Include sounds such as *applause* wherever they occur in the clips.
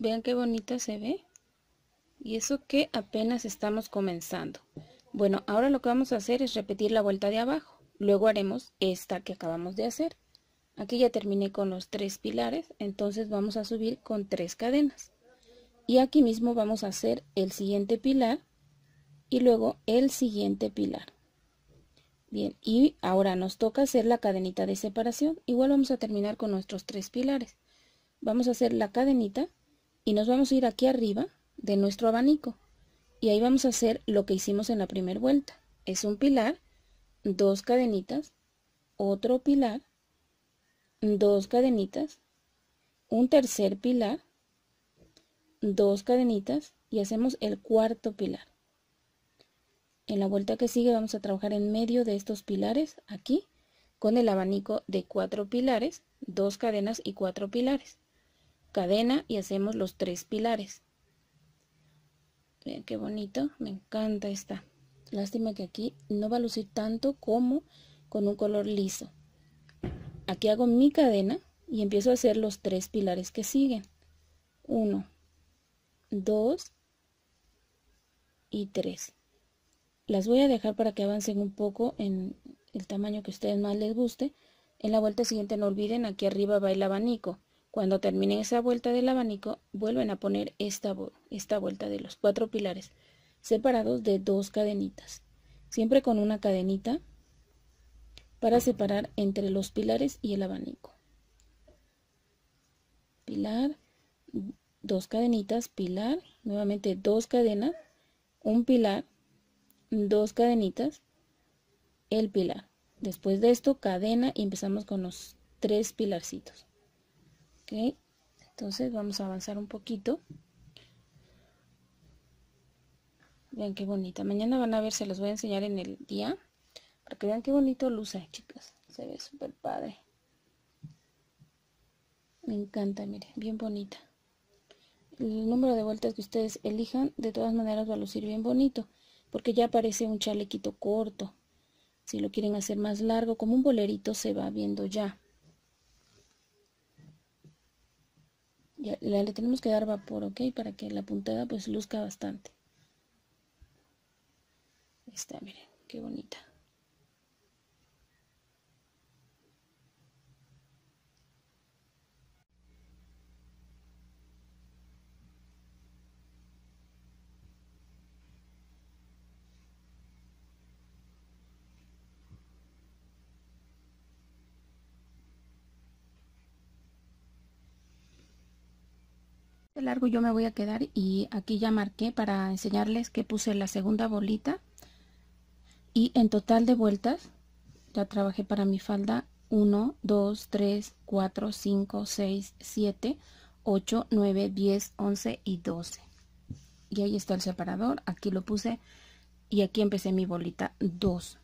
Vean qué bonita se ve. Y eso que apenas estamos comenzando. Bueno, ahora lo que vamos a hacer es repetir la vuelta de abajo. Luego haremos esta que acabamos de hacer. Aquí ya terminé con los tres pilares, entonces vamos a subir con tres cadenas. Y aquí mismo vamos a hacer el siguiente pilar y luego el siguiente pilar. Bien, y ahora nos toca hacer la cadenita de separación. Igual vamos a terminar con nuestros tres pilares. Vamos a hacer la cadenita y nos vamos a ir aquí arriba de nuestro abanico y ahí vamos a hacer lo que hicimos en la primera vuelta. Es un pilar, dos cadenitas, otro pilar, dos cadenitas, un tercer pilar, dos cadenitas y hacemos el cuarto pilar. En la vuelta que sigue vamos a trabajar en medio de estos pilares aquí con el abanico de cuatro pilares, dos cadenas y cuatro pilares cadena y hacemos los tres pilares. Vean qué bonito, me encanta esta. Lástima que aquí no va a lucir tanto como con un color liso. Aquí hago mi cadena y empiezo a hacer los tres pilares que siguen. Uno, dos y tres. Las voy a dejar para que avancen un poco en el tamaño que a ustedes más les guste. En la vuelta siguiente no olviden, aquí arriba va el abanico. Cuando terminen esa vuelta del abanico, vuelven a poner esta, esta vuelta de los cuatro pilares, separados de dos cadenitas, siempre con una cadenita para separar entre los pilares y el abanico. Pilar, dos cadenitas, pilar, nuevamente dos cadenas, un pilar, dos cadenitas, el pilar. Después de esto, cadena y empezamos con los tres pilarcitos ok entonces vamos a avanzar un poquito vean qué bonita mañana van a ver se los voy a enseñar en el día para que vean qué bonito luce chicas se ve súper padre me encanta miren, bien bonita el número de vueltas que ustedes elijan de todas maneras va a lucir bien bonito porque ya aparece un chalequito corto si lo quieren hacer más largo como un bolerito se va viendo ya le, tenemos que dar vapor, ¿ok? Para que la puntada pues luzca bastante. Está, miren, qué bonita. largo yo me voy a quedar y aquí ya marqué para enseñarles que puse la segunda bolita y en total de vueltas ya trabajé para mi falda 1, 2, 3, 4, 5, 6, 7, 8, 9, 10, 11 y 12 y ahí está el separador aquí lo puse y aquí empecé mi bolita 2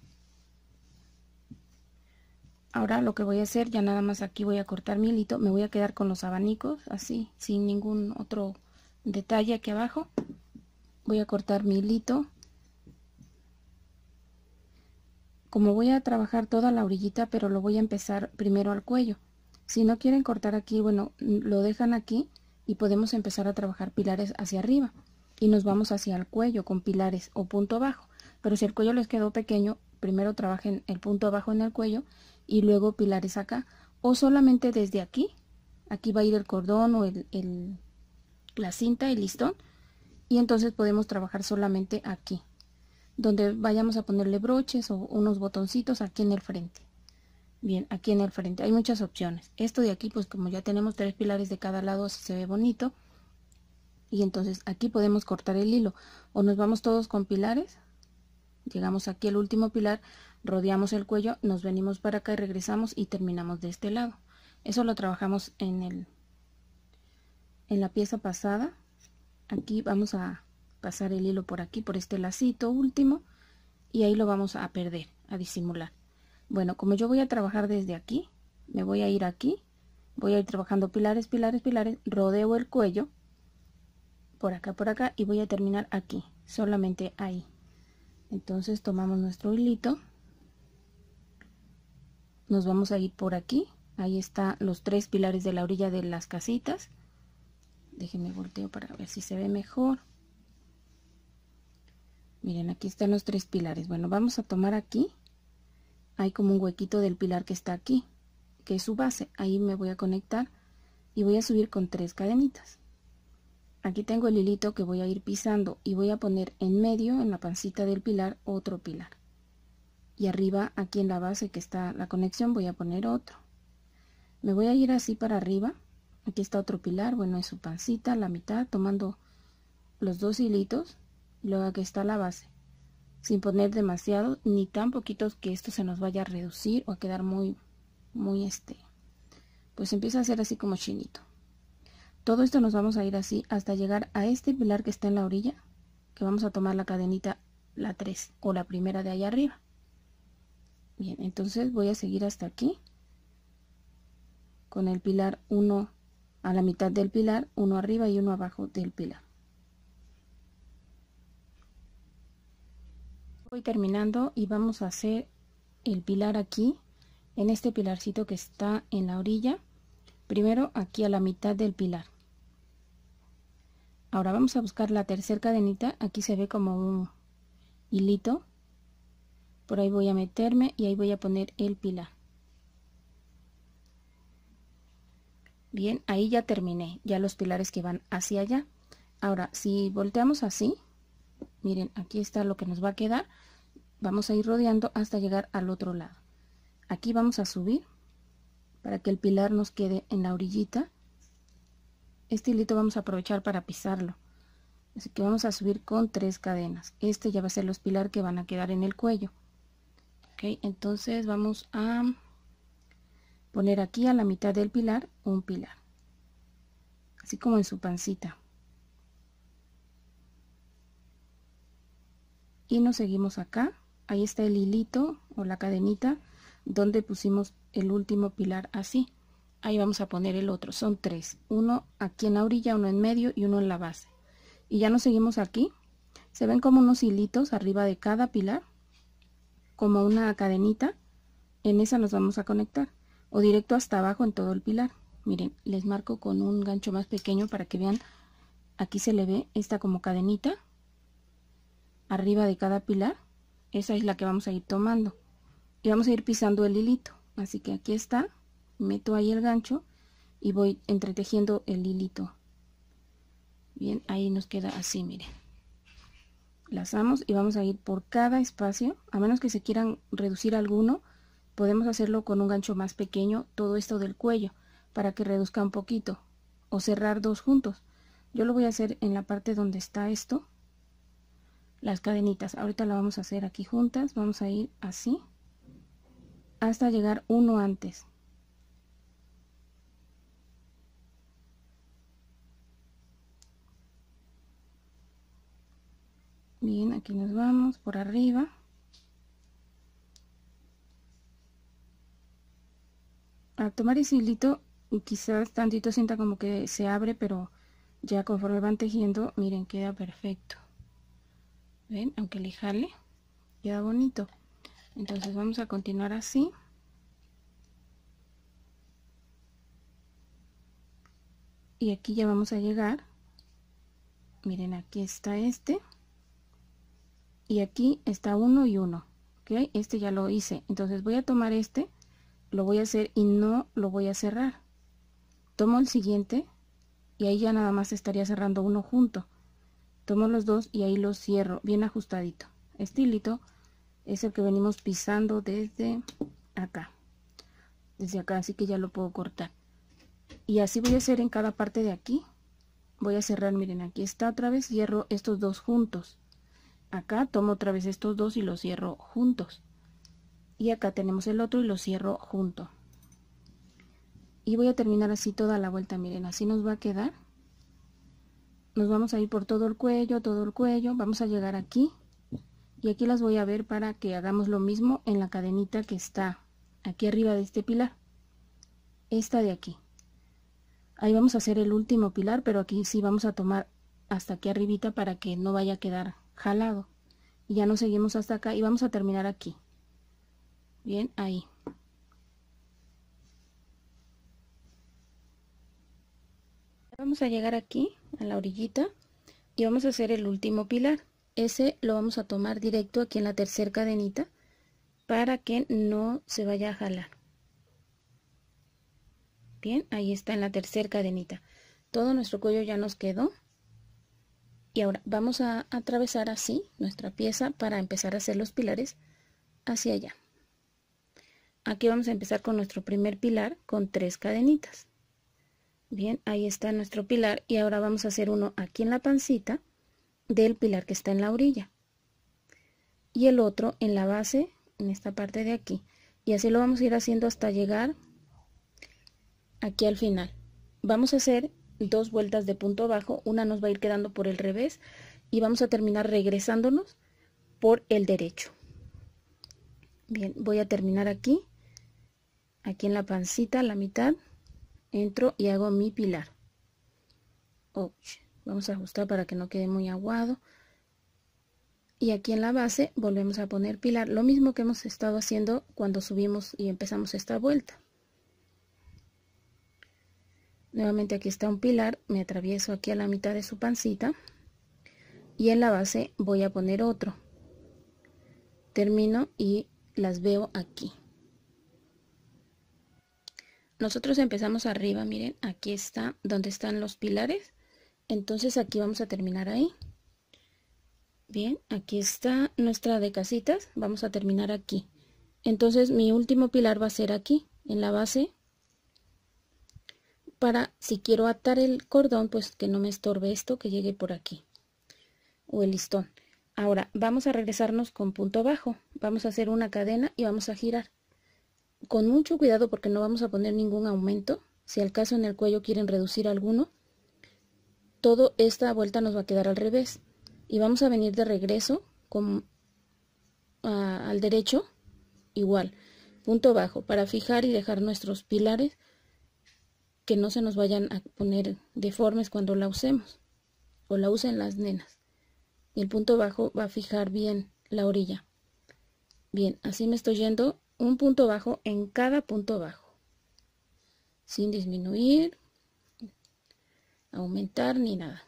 ahora lo que voy a hacer ya nada más aquí voy a cortar mi hilito me voy a quedar con los abanicos así sin ningún otro detalle aquí abajo voy a cortar mi hilito como voy a trabajar toda la orillita pero lo voy a empezar primero al cuello si no quieren cortar aquí bueno lo dejan aquí y podemos empezar a trabajar pilares hacia arriba y nos vamos hacia el cuello con pilares o punto bajo pero si el cuello les quedó pequeño primero trabajen el punto bajo en el cuello y luego pilares acá o solamente desde aquí aquí va a ir el cordón o el, la cinta el listón y entonces podemos trabajar solamente aquí donde vayamos a ponerle broches o unos botoncitos aquí en el frente bien aquí en el frente hay muchas opciones esto de aquí pues como ya tenemos tres pilares de cada lado se ve bonito y entonces aquí podemos cortar el hilo o nos vamos todos con pilares llegamos aquí al último pilar rodeamos el cuello, nos venimos para acá y regresamos y terminamos de este lado. Eso lo trabajamos en, el, en la pieza pasada. Aquí vamos a pasar el hilo por aquí, por este lacito último y ahí lo vamos a perder, a disimular. Bueno, como yo voy a trabajar desde aquí, me voy a ir aquí, voy a ir trabajando pilares, pilares, pilares, rodeo el cuello por acá, por acá y voy a terminar aquí, solamente ahí. Entonces tomamos nuestro hilito nos vamos a ir por aquí ahí están los tres pilares de la orilla de las casitas déjenme volteo para ver si se ve mejor miren aquí están los tres pilares bueno vamos a tomar aquí hay como un huequito del pilar que está aquí que es su base ahí me voy a conectar y voy a subir con tres cadenitas aquí tengo el hilito que voy a ir pisando y voy a poner en medio en la pancita del pilar otro pilar y arriba aquí en la base que está la conexión voy a poner otro me voy a ir así para arriba aquí está otro pilar bueno es su pancita la mitad tomando los dos hilitos y luego aquí está la base sin poner demasiado ni tan poquitos que esto se nos vaya a reducir o a quedar muy muy este pues empieza a hacer así como chinito todo esto nos vamos a ir así hasta llegar a este pilar que está en la orilla que vamos a tomar la cadenita la 3 o la primera de allá arriba Bien, entonces voy a seguir hasta aquí con el pilar 1 a la mitad del pilar, uno arriba y uno abajo del pilar. Voy terminando y vamos a hacer el pilar aquí, en este pilarcito que está en la orilla, primero aquí a la mitad del pilar. Ahora vamos a buscar la tercera cadenita, aquí se ve como un hilito por ahí voy a meterme y ahí voy a poner el pilar bien ahí ya terminé ya los pilares que van hacia allá ahora si volteamos así miren aquí está lo que nos va a quedar vamos a ir rodeando hasta llegar al otro lado aquí vamos a subir para que el pilar nos quede en la orillita este hilito vamos a aprovechar para pisarlo así que vamos a subir con tres cadenas este ya va a ser los pilares que van a quedar en el cuello entonces vamos a poner aquí a la mitad del pilar un pilar así como en su pancita y nos seguimos acá ahí está el hilito o la cadenita donde pusimos el último pilar así ahí vamos a poner el otro son tres uno aquí en la orilla uno en medio y uno en la base y ya nos seguimos aquí se ven como unos hilitos arriba de cada pilar como una cadenita, en esa nos vamos a conectar o directo hasta abajo en todo el pilar. Miren, les marco con un gancho más pequeño para que vean, aquí se le ve esta como cadenita arriba de cada pilar, esa es la que vamos a ir tomando y vamos a ir pisando el hilito, así que aquí está, meto ahí el gancho y voy entretejiendo el hilito. Bien, ahí nos queda así, miren lazamos y vamos a ir por cada espacio, a menos que se quieran reducir alguno, podemos hacerlo con un gancho más pequeño, todo esto del cuello, para que reduzca un poquito, o cerrar dos juntos. Yo lo voy a hacer en la parte donde está esto, las cadenitas. Ahorita la vamos a hacer aquí juntas, vamos a ir así, hasta llegar uno antes. bien aquí nos vamos por arriba al tomar ese y quizás tantito sienta como que se abre pero ya conforme van tejiendo miren queda perfecto ven aunque le jale queda bonito entonces vamos a continuar así y aquí ya vamos a llegar miren aquí está este y aquí está uno y uno que este ya lo hice entonces voy a tomar este lo voy a hacer y no lo voy a cerrar tomo el siguiente y ahí ya nada más estaría cerrando uno junto tomo los dos y ahí los cierro bien ajustadito estilito es el que venimos pisando desde acá desde acá así que ya lo puedo cortar y así voy a hacer en cada parte de aquí voy a cerrar miren aquí está otra vez cierro estos dos juntos acá tomo otra vez estos dos y los cierro juntos y acá tenemos el otro y lo cierro junto y voy a terminar así toda la vuelta miren así nos va a quedar nos vamos a ir por todo el cuello todo el cuello vamos a llegar aquí y aquí las voy a ver para que hagamos lo mismo en la cadenita que está aquí arriba de este pilar esta de aquí ahí vamos a hacer el último pilar pero aquí sí vamos a tomar hasta aquí arribita para que no vaya a quedar jalado. Y ya nos seguimos hasta acá y vamos a terminar aquí. Bien, ahí. Vamos a llegar aquí, a la orillita, y vamos a hacer el último pilar. Ese lo vamos a tomar directo aquí en la tercera cadenita para que no se vaya a jalar. Bien, ahí está en la tercera cadenita. Todo nuestro cuello ya nos quedó. Y ahora vamos a atravesar así nuestra pieza para empezar a hacer los pilares hacia allá. Aquí vamos a empezar con nuestro primer pilar con tres cadenitas. Bien, ahí está nuestro pilar y ahora vamos a hacer uno aquí en la pancita del pilar que está en la orilla. Y el otro en la base, en esta parte de aquí. Y así lo vamos a ir haciendo hasta llegar aquí al final. Vamos a hacer dos vueltas de punto bajo, una nos va a ir quedando por el revés y vamos a terminar regresándonos por el derecho. Bien, voy a terminar aquí, aquí en la pancita, la mitad, entro y hago mi pilar. vamos a ajustar para que no quede muy aguado. Y aquí en la base volvemos a poner pilar, lo mismo que hemos estado haciendo cuando subimos y empezamos esta vuelta. Nuevamente aquí está un pilar, me atravieso aquí a la mitad de su pancita y en la base voy a poner otro. Termino y las veo aquí. Nosotros empezamos arriba, miren, aquí está donde están los pilares. Entonces aquí vamos a terminar ahí. Bien, aquí está nuestra de casitas, vamos a terminar aquí. Entonces mi último pilar va a ser aquí, en la base para, si quiero atar el cordón, pues que no me estorbe esto, que llegue por aquí, o el listón. Ahora, vamos a regresarnos con punto bajo, vamos a hacer una cadena y vamos a girar. Con mucho cuidado porque no vamos a poner ningún aumento, si al caso en el cuello quieren reducir alguno, toda esta vuelta nos va a quedar al revés. Y vamos a venir de regreso con, al derecho, igual, punto bajo, para fijar y dejar nuestros pilares que no se nos vayan a poner deformes cuando la usemos o la usen las nenas. Y el punto bajo va a fijar bien la orilla. Bien, así me estoy yendo un punto bajo en cada punto bajo. Sin disminuir, aumentar ni nada.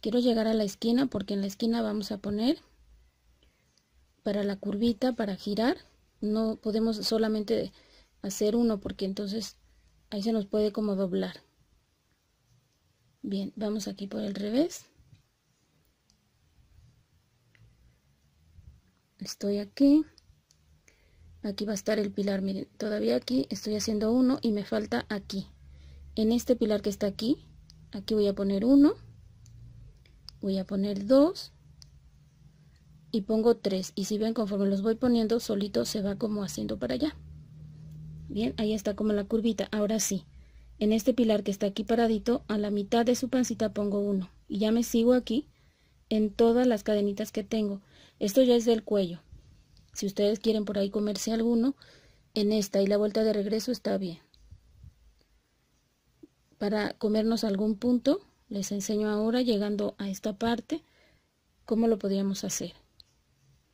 Quiero llegar a la esquina porque en la esquina vamos a poner para la curvita, para girar. No podemos solamente hacer uno porque entonces ahí se nos puede como doblar bien vamos aquí por el revés estoy aquí aquí va a estar el pilar miren todavía aquí estoy haciendo uno y me falta aquí en este pilar que está aquí aquí voy a poner uno voy a poner dos y pongo tres y si ven conforme los voy poniendo solito se va como haciendo para allá Bien, ahí está como la curvita. Ahora sí, en este pilar que está aquí paradito, a la mitad de su pancita pongo uno. Y ya me sigo aquí en todas las cadenitas que tengo. Esto ya es del cuello. Si ustedes quieren por ahí comerse alguno, en esta y la vuelta de regreso está bien. Para comernos algún punto, les enseño ahora llegando a esta parte cómo lo podríamos hacer.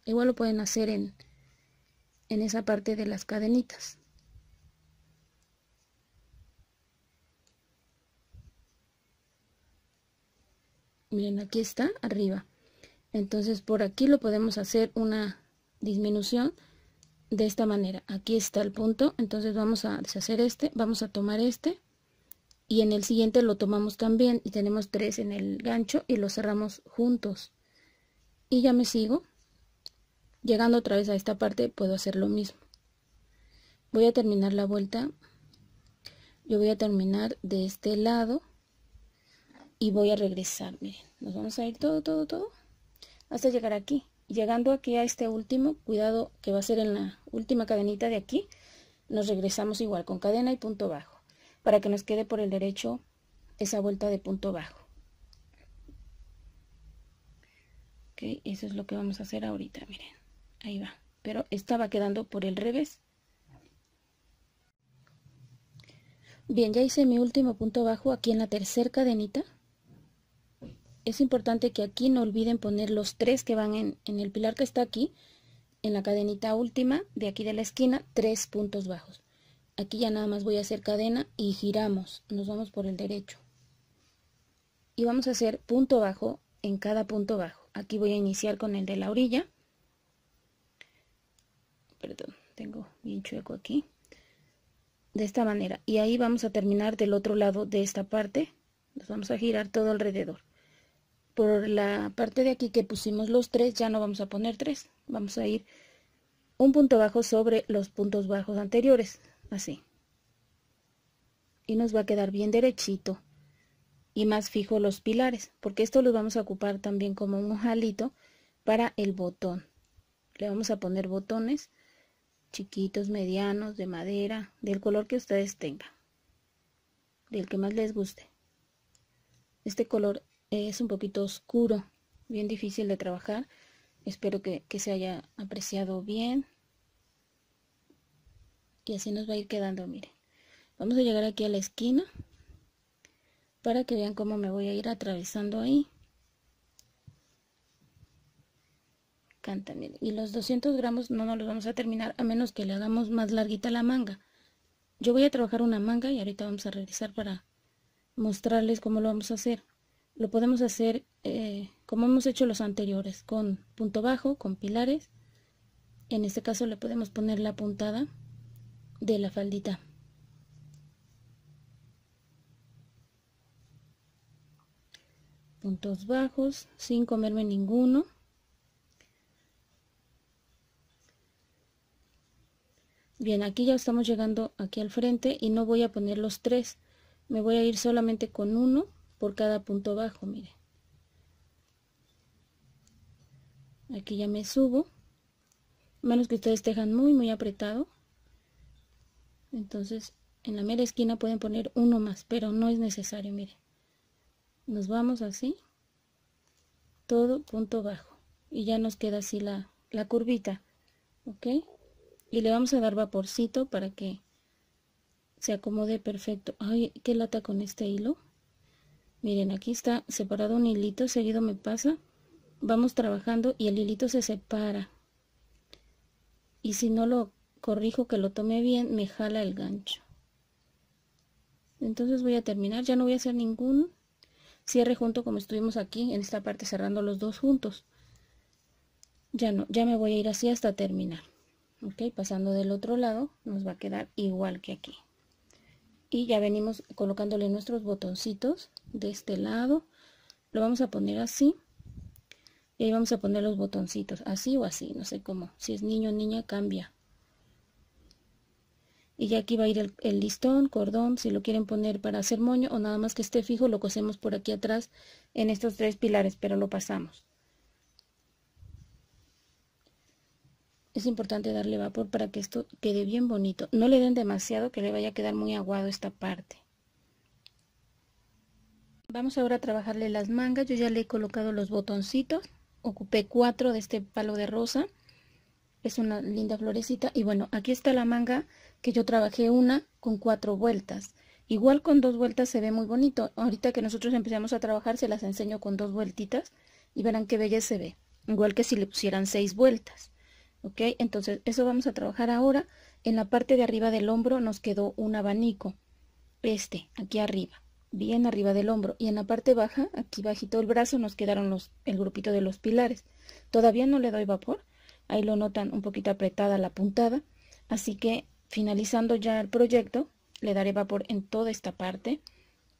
Igual lo pueden hacer en, en esa parte de las cadenitas. miren aquí está arriba entonces por aquí lo podemos hacer una disminución de esta manera aquí está el punto entonces vamos a deshacer este vamos a tomar este y en el siguiente lo tomamos también y tenemos tres en el gancho y lo cerramos juntos y ya me sigo llegando otra vez a esta parte puedo hacer lo mismo voy a terminar la vuelta yo voy a terminar de este lado y voy a regresar, miren, nos vamos a ir todo, todo, todo, hasta llegar aquí. Llegando aquí a este último, cuidado que va a ser en la última cadenita de aquí, nos regresamos igual con cadena y punto bajo, para que nos quede por el derecho esa vuelta de punto bajo. Ok, eso es lo que vamos a hacer ahorita, miren, ahí va, pero estaba quedando por el revés. Bien, ya hice mi último punto bajo aquí en la tercera cadenita, es importante que aquí no olviden poner los tres que van en, el pilar que está aquí, en la cadenita última de aquí de la esquina, tres puntos bajos. Aquí ya nada más voy a hacer cadena y giramos, nos vamos por el derecho. Y vamos a hacer punto bajo en cada punto bajo. Aquí voy a iniciar con el de la orilla. Perdón, tengo bien chueco aquí. De esta manera. Y ahí vamos a terminar del otro lado de esta parte. Nos vamos a girar todo alrededor por la parte de aquí que pusimos los tres, ya no vamos a poner tres, vamos a ir un punto bajo sobre los puntos bajos anteriores, así. Y nos va a quedar bien derechito y más fijo los pilares, porque esto los vamos a ocupar también como un ojalito para el botón. Le vamos a poner botones chiquitos, medianos, de madera, del color que ustedes tengan, del que más les guste. Este color es un poquito oscuro, bien difícil de trabajar. Espero que, se haya apreciado bien. Y así nos va a ir quedando, miren. Vamos a llegar aquí a la esquina para que vean cómo me voy a ir atravesando ahí. Canta, Y los 200 gramos no nos los vamos a terminar a menos que le hagamos más larguita la manga. Yo voy a trabajar una manga y ahorita vamos a revisar para mostrarles cómo lo vamos a hacer lo podemos hacer eh, como hemos hecho los anteriores, con punto bajo, con pilares. En este caso le podemos poner la puntada de la faldita. Puntos bajos, sin comerme ninguno. Bien, aquí ya estamos llegando aquí al frente y no voy a poner los tres. Me voy a ir solamente con uno por cada punto bajo, mire Aquí ya me subo. Menos que ustedes tejan muy, muy apretado. Entonces, en la mera esquina pueden poner uno más, pero no es necesario, mire Nos vamos así. Todo punto bajo. Y ya nos queda así la, la curvita. ¿Ok? Y le vamos a dar vaporcito para que se acomode perfecto. Ay, qué lata con este hilo miren aquí está separado un hilito seguido me pasa vamos trabajando y el hilito se separa y si no lo corrijo que lo tome bien me jala el gancho entonces voy a terminar ya no voy a hacer ningún cierre junto como estuvimos aquí en esta parte cerrando los dos juntos ya no ya me voy a ir así hasta terminar ok pasando del otro lado nos va a quedar igual que aquí y ya venimos colocándole nuestros botoncitos de este lado lo vamos a poner así y ahí vamos a poner los botoncitos así o así no sé cómo si es niño o niña cambia y ya aquí va a ir el, el, listón cordón si lo quieren poner para hacer moño o nada más que esté fijo lo cosemos por aquí atrás en estos tres pilares pero lo pasamos es importante darle vapor para que esto quede bien bonito no le den demasiado que le vaya a quedar muy aguado esta parte Vamos ahora a trabajarle las mangas. Yo ya le he colocado los botoncitos. Ocupé cuatro de este palo de rosa. Es una linda florecita. Y bueno, aquí está la manga que yo trabajé una con cuatro vueltas. Igual con dos vueltas se ve muy bonito. Ahorita que nosotros empezamos a trabajar se las enseño con dos vueltitas y verán qué bella se ve. Igual que si le pusieran seis vueltas. ¿Ok? Entonces eso vamos a trabajar ahora. En la parte de arriba del hombro nos quedó un abanico. Este, aquí arriba bien arriba del hombro y en la parte baja, aquí bajito el brazo, nos quedaron los, el grupito de los pilares. Todavía no le doy vapor, ahí lo notan un poquito apretada la puntada, así que finalizando ya el proyecto, le daré vapor en toda esta parte,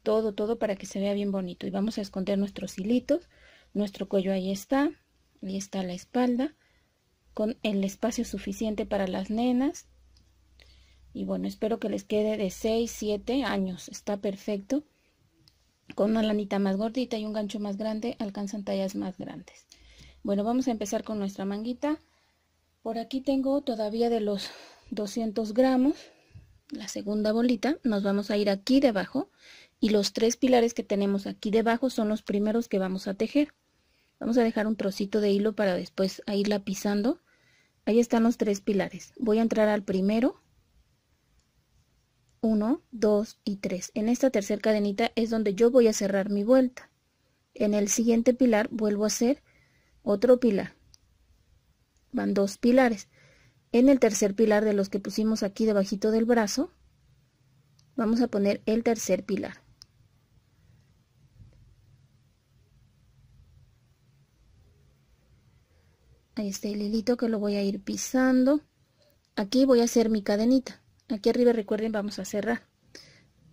todo, todo para que se vea bien bonito. Y vamos a esconder nuestros hilitos, nuestro cuello ahí está, ahí está la espalda, con el espacio suficiente para las nenas. Y bueno, espero que les quede de 6, 7 años, está perfecto con una lanita más gordita y un gancho más grande alcanzan tallas más grandes. Bueno, vamos a empezar con nuestra manguita. Por aquí tengo todavía de los 200 gramos, la segunda bolita. Nos vamos a ir aquí debajo y los tres pilares que tenemos aquí debajo son los primeros que vamos a tejer. Vamos a dejar un trocito de hilo para después a irla pisando. Ahí están los tres pilares. Voy a entrar al primero 1, 2 y 3. En esta tercera cadenita es donde yo voy a cerrar mi vuelta. En el siguiente pilar vuelvo a hacer otro pilar. Van dos pilares. En el tercer pilar de los que pusimos aquí debajito del brazo, vamos a poner el tercer pilar. Ahí está el hilito que lo voy a ir pisando. Aquí voy a hacer mi cadenita aquí arriba recuerden vamos a cerrar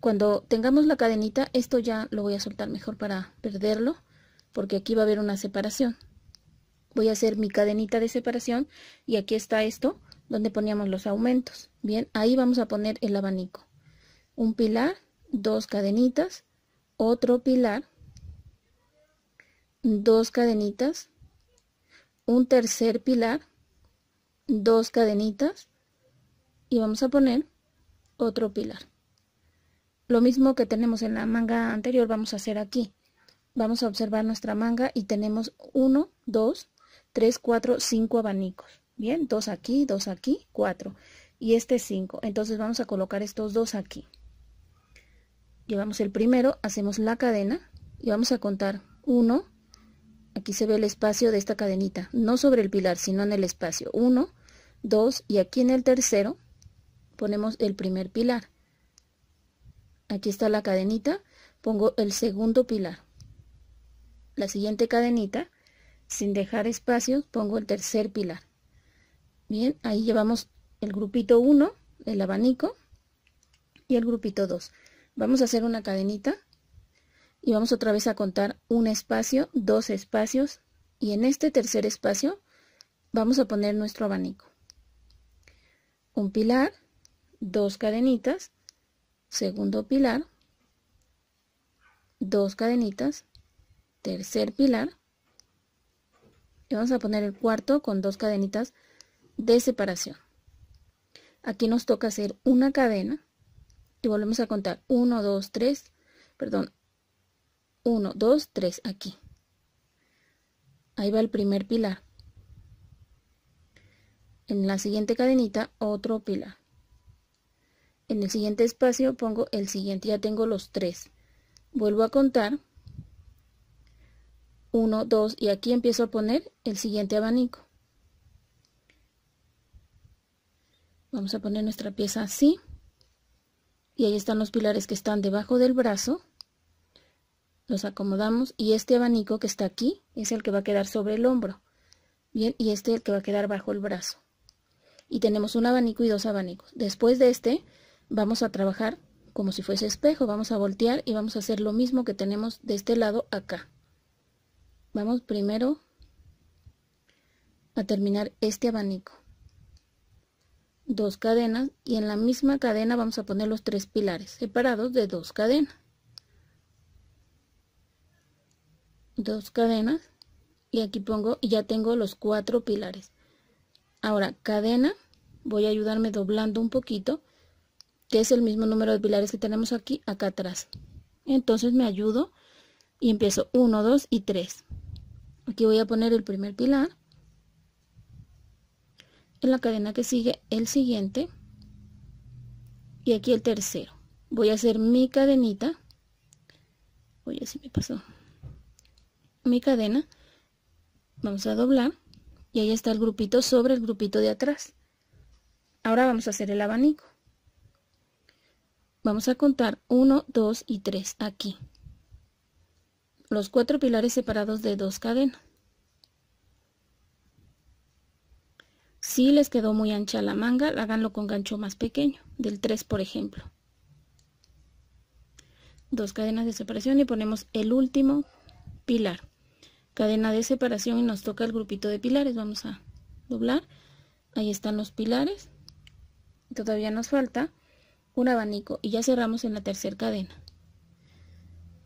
cuando tengamos la cadenita esto ya lo voy a soltar mejor para perderlo porque aquí va a haber una separación voy a hacer mi cadenita de separación y aquí está esto donde poníamos los aumentos bien ahí vamos a poner el abanico un pilar dos cadenitas otro pilar dos cadenitas un tercer pilar dos cadenitas y vamos a poner otro pilar lo mismo que tenemos en la manga anterior vamos a hacer aquí vamos a observar nuestra manga y tenemos 1 2 3 4 5 abanicos bien 2 aquí 2 aquí 4 y este 5 entonces vamos a colocar estos dos aquí llevamos el primero hacemos la cadena y vamos a contar 1 aquí se ve el espacio de esta cadenita no sobre el pilar sino en el espacio 1 2 y aquí en el tercero ponemos el primer pilar. Aquí está la cadenita, pongo el segundo pilar. La siguiente cadenita, sin dejar espacios, pongo el tercer pilar. Bien, ahí llevamos el grupito 1, el abanico, y el grupito 2. Vamos a hacer una cadenita y vamos otra vez a contar un espacio, dos espacios, y en este tercer espacio vamos a poner nuestro abanico. Un pilar, dos cadenitas, segundo pilar, dos cadenitas, tercer pilar, y vamos a poner el cuarto con dos cadenitas de separación. Aquí nos toca hacer una cadena y volvemos a contar 1, dos, tres, perdón, 1, dos, tres, aquí. Ahí va el primer pilar. En la siguiente cadenita otro pilar. En el siguiente espacio pongo el siguiente, ya tengo los tres. Vuelvo a contar. 1, 2 y aquí empiezo a poner el siguiente abanico. Vamos a poner nuestra pieza así. Y ahí están los pilares que están debajo del brazo. Los acomodamos y este abanico que está aquí es el que va a quedar sobre el hombro. Bien, y este el que va a quedar bajo el brazo. Y tenemos un abanico y dos abanicos. Después de este vamos a trabajar como si fuese espejo. Vamos a voltear y vamos a hacer lo mismo que tenemos de este lado acá. Vamos primero a terminar este abanico. Dos cadenas y en la misma cadena vamos a poner los tres pilares separados de dos cadenas. Dos cadenas y aquí pongo y ya tengo los cuatro pilares. Ahora cadena, voy a ayudarme doblando un poquito que es el mismo número de pilares que tenemos aquí, acá atrás. Entonces me ayudo y empiezo 1, 2 y 3. Aquí voy a poner el primer pilar. En la cadena que sigue el siguiente. Y aquí el tercero. Voy a hacer mi cadenita. Uy, así me pasó. Mi cadena. Vamos a doblar. Y ahí está el grupito sobre el grupito de atrás. Ahora vamos a hacer el abanico. Vamos a contar 1, 2 y 3 aquí. Los cuatro pilares separados de dos cadenas. Si les quedó muy ancha la manga, háganlo con gancho más pequeño, del 3 por ejemplo. Dos cadenas de separación y ponemos el último pilar. Cadena de separación y nos toca el grupito de pilares. Vamos a doblar. Ahí están los pilares. Todavía nos falta un abanico y ya cerramos en la tercera cadena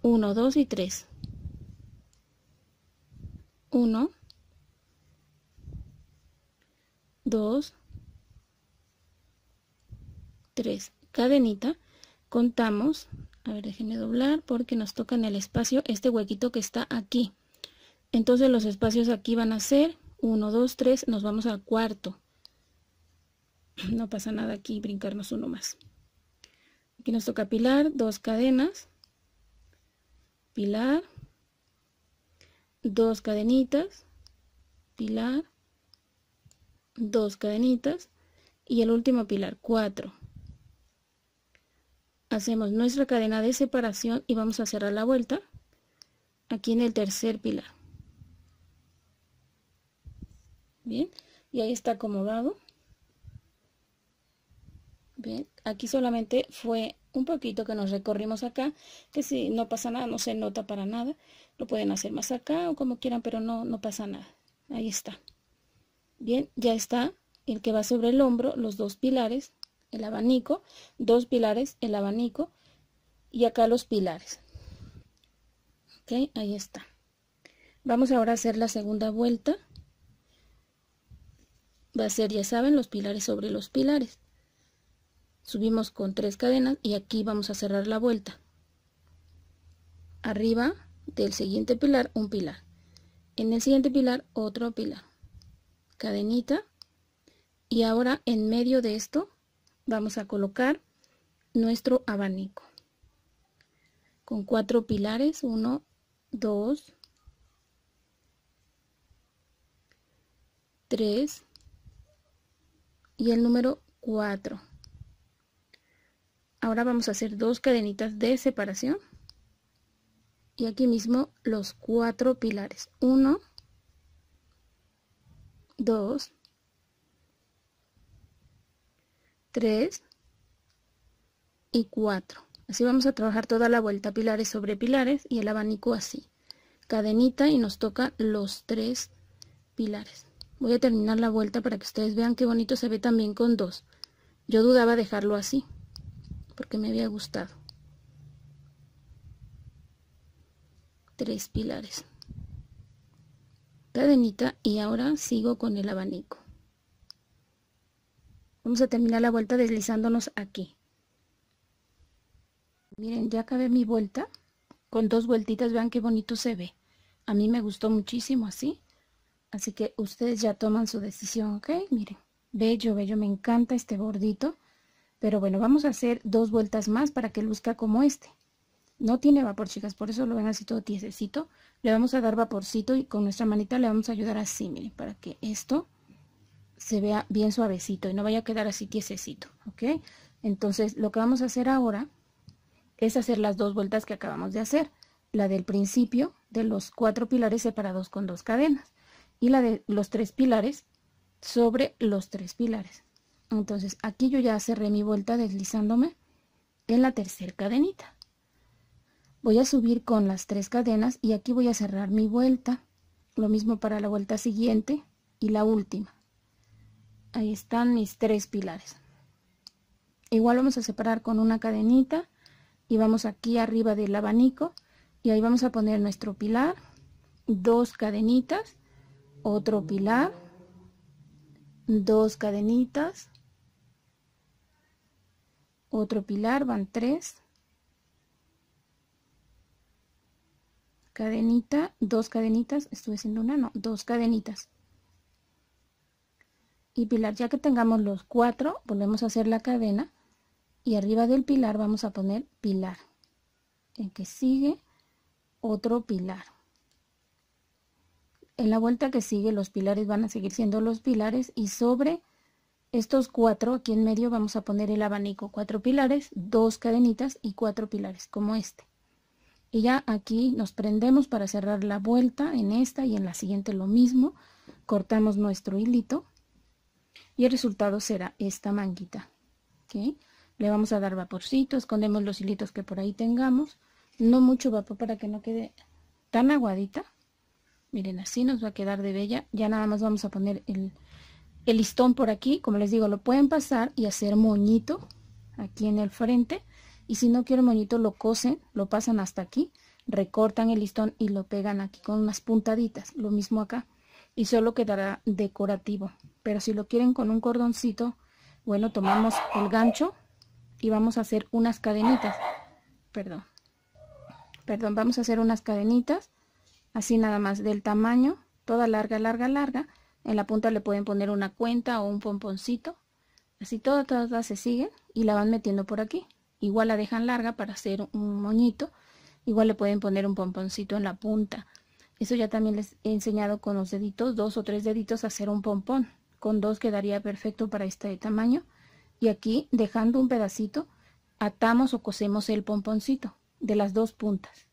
1 2 y 3 1 2 3 cadenita contamos a ver déjenme doblar porque nos toca en el espacio este huequito que está aquí entonces los espacios aquí van a ser 1 2 3 nos vamos al cuarto *clears throat* no pasa nada aquí brincarnos uno más aquí nos toca pilar, dos cadenas, pilar, dos cadenitas, pilar, dos cadenitas y el último pilar, cuatro. Hacemos nuestra cadena de separación y vamos a cerrar la vuelta aquí en el tercer pilar. Bien, y ahí está acomodado. Bien, aquí solamente fue un poquito que nos recorrimos acá, que si no pasa nada, no se nota para nada. Lo pueden hacer más acá o como quieran, pero no, no pasa nada. Ahí está. Bien, ya está el que va sobre el hombro, los dos pilares, el abanico, dos pilares, el abanico y acá los pilares. Ok, ahí está. Vamos ahora a hacer la segunda vuelta. Va a ser, ya saben, los pilares sobre los pilares subimos con tres cadenas y aquí vamos a cerrar la vuelta arriba del siguiente pilar un pilar en el siguiente pilar otro pilar cadenita y ahora en medio de esto vamos a colocar nuestro abanico con cuatro pilares Uno, dos, tres. y el número cuatro ahora vamos a hacer dos cadenitas de separación y aquí mismo los cuatro pilares 1 2 3 y 4 así vamos a trabajar toda la vuelta pilares sobre pilares y el abanico así cadenita y nos toca los tres pilares voy a terminar la vuelta para que ustedes vean qué bonito se ve también con dos yo dudaba dejarlo así porque me había gustado. Tres pilares. Cadenita y ahora sigo con el abanico. Vamos a terminar la vuelta deslizándonos aquí. Miren, ya acabé mi vuelta. Con dos vueltitas, vean qué bonito se ve. A mí me gustó muchísimo así. Así que ustedes ya toman su decisión, ¿ok? Miren, bello, bello, me encanta este bordito. Pero bueno, vamos a hacer dos vueltas más para que luzca como este. No tiene vapor, chicas, por eso lo ven así todo tiesecito. Le vamos a dar vaporcito y con nuestra manita le vamos a ayudar así, miren, para que esto se vea bien suavecito y no vaya a quedar así tiesecito, ¿ok? Entonces, lo que vamos a hacer ahora es hacer las dos vueltas que acabamos de hacer. La del principio de los cuatro pilares separados con dos cadenas y la de los tres pilares sobre los tres pilares. Entonces aquí yo ya cerré mi vuelta deslizándome en la tercera cadenita. Voy a subir con las tres cadenas y aquí voy a cerrar mi vuelta. Lo mismo para la vuelta siguiente y la última. Ahí están mis tres pilares. Igual vamos a separar con una cadenita y vamos aquí arriba del abanico y ahí vamos a poner nuestro pilar, dos cadenitas, otro pilar, dos cadenitas, otro pilar van tres cadenita dos cadenitas estuve haciendo una no dos cadenitas y pilar ya que tengamos los cuatro volvemos a hacer la cadena y arriba del pilar vamos a poner pilar en que sigue otro pilar en la vuelta que sigue los pilares van a seguir siendo los pilares y sobre estos cuatro, aquí en medio vamos a poner el abanico, cuatro pilares, dos cadenitas y cuatro pilares, como este. Y ya aquí nos prendemos para cerrar la vuelta en esta y en la siguiente lo mismo. Cortamos nuestro hilito y el resultado será esta manguita. ¿okay? Le vamos a dar vaporcito, escondemos los hilitos que por ahí tengamos. No mucho vapor para que no quede tan aguadita. Miren, así nos va a quedar de bella. Ya nada más vamos a poner el el listón por aquí, como les digo, lo pueden pasar y hacer moñito aquí en el frente. Y si no quieren moñito, lo cosen, lo pasan hasta aquí, recortan el listón y lo pegan aquí con unas puntaditas. Lo mismo acá. Y solo quedará decorativo. Pero si lo quieren con un cordoncito, bueno, tomamos el gancho y vamos a hacer unas cadenitas. Perdón. Perdón, vamos a hacer unas cadenitas. Así nada más, del tamaño, toda larga, larga, larga en la punta le pueden poner una cuenta o un pomponcito. Así todas, todas se siguen y la van metiendo por aquí. Igual la dejan larga para hacer un moñito. Igual le pueden poner un pomponcito en la punta. Eso ya también les he enseñado con los deditos, dos o tres deditos, a hacer un pompón. Con dos quedaría perfecto para este tamaño. Y aquí, dejando un pedacito, atamos o cosemos el pomponcito de las dos puntas.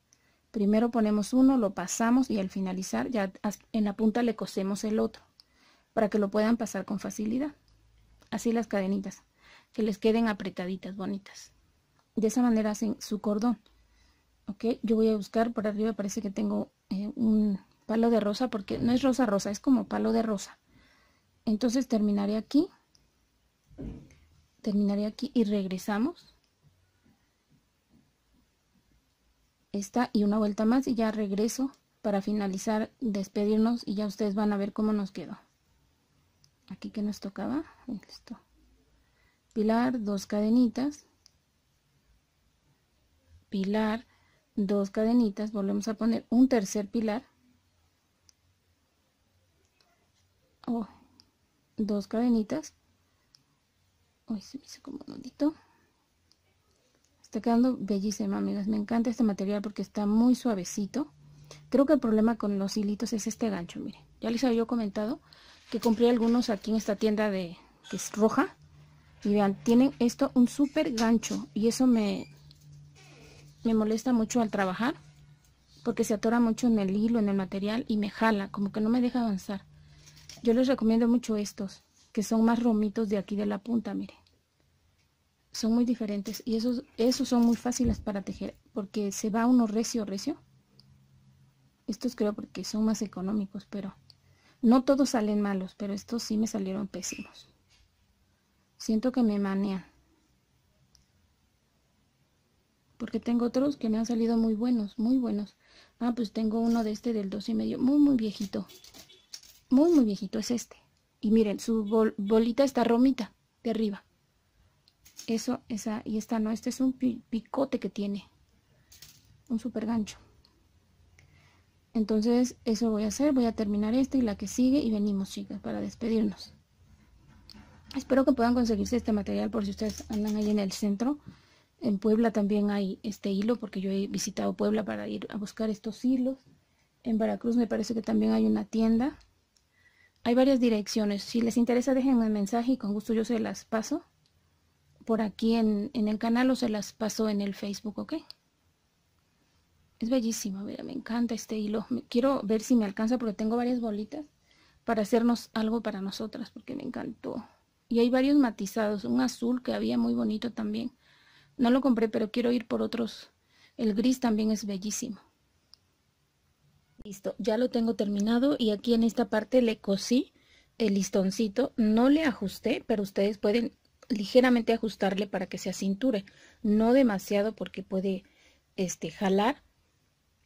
Primero ponemos uno, lo pasamos y al finalizar ya en la punta le cosemos el otro para que lo puedan pasar con facilidad. Así las cadenitas, que les queden apretaditas, bonitas. De esa manera hacen su cordón. Ok, yo voy a buscar por arriba, parece que tengo eh, un palo de rosa, porque no es rosa rosa, es como palo de rosa. Entonces terminaré aquí, terminaré aquí y regresamos. Esta y una vuelta más y ya regreso para finalizar, despedirnos y ya ustedes van a ver cómo nos quedó aquí que nos tocaba pilar dos cadenitas pilar dos cadenitas volvemos a poner un tercer pilar o oh, dos cadenitas hoy se me hizo como un nudito está quedando bellísima amigas me encanta este material porque está muy suavecito creo que el problema con los hilitos es este gancho miren ya les había comentado que compré algunos aquí en esta tienda de que es roja. Y vean, tienen esto un súper gancho y eso me, me molesta mucho al trabajar porque se atora mucho en el hilo, en el material y me jala, como que no me deja avanzar. Yo les recomiendo mucho estos, que son más romitos de aquí de la punta, miren. Son muy diferentes y esos, esos son muy fáciles para tejer porque se va uno recio, recio. Estos creo porque son más económicos, pero no todos salen malos, pero estos sí me salieron pésimos. Siento que me manean. Porque tengo otros que me han salido muy buenos, muy buenos. Ah, pues tengo uno de este del dos y medio, muy, muy viejito. Muy, muy viejito es este. Y miren, su bolita está romita de arriba. Eso, esa, y esta no, este es un picote que tiene. Un súper gancho. Entonces eso voy a hacer, voy a terminar esta y la que sigue y venimos chicas para despedirnos. Espero que puedan conseguirse este material por si ustedes andan ahí en el centro. En Puebla también hay este hilo porque yo he visitado Puebla para ir a buscar estos hilos. En Veracruz me parece que también hay una tienda. Hay varias direcciones. Si les interesa dejen un mensaje y con gusto yo se las paso. Por aquí en, en el canal o se las paso en el Facebook, ¿ok? Es bellísimo, mira, me encanta este hilo. quiero ver si me alcanza porque tengo varias bolitas para hacernos algo para nosotras porque me encantó. Y hay varios matizados, un azul que había muy bonito también. No lo compré, pero quiero ir por otros. El gris también es bellísimo. Listo, ya lo tengo terminado y aquí en esta parte le cosí el listoncito. No le ajusté, pero ustedes pueden ligeramente ajustarle para que se acinture. No demasiado porque puede este, jalar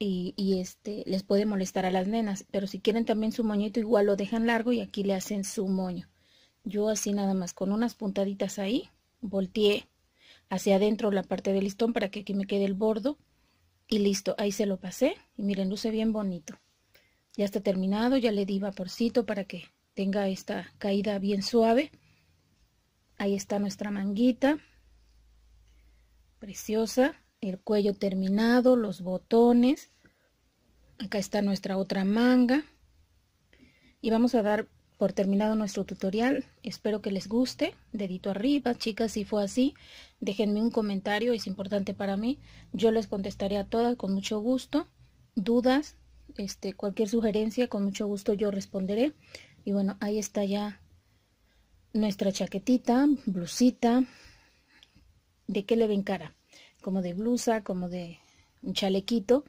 y, este les puede molestar a las nenas. Pero si quieren también su moñito, igual lo dejan largo y aquí le hacen su moño. Yo así nada más, con unas puntaditas ahí, volteé hacia adentro la parte del listón para que aquí me quede el bordo. Y listo, ahí se lo pasé. Y miren, luce bien bonito. Ya está terminado, ya le di vaporcito para que tenga esta caída bien suave. Ahí está nuestra manguita. Preciosa el cuello terminado, los botones. Acá está nuestra otra manga. Y vamos a dar por terminado nuestro tutorial. Espero que les guste. Dedito arriba, chicas, si fue así, déjenme un comentario, es importante para mí. Yo les contestaré a todas con mucho gusto. Dudas, este, cualquier sugerencia, con mucho gusto yo responderé. Y bueno, ahí está ya nuestra chaquetita, blusita. ¿De qué le ven cara? como de blusa, como de un chalequito.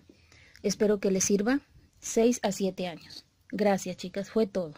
Espero que les sirva. 6 a 7 años. Gracias chicas, fue todo.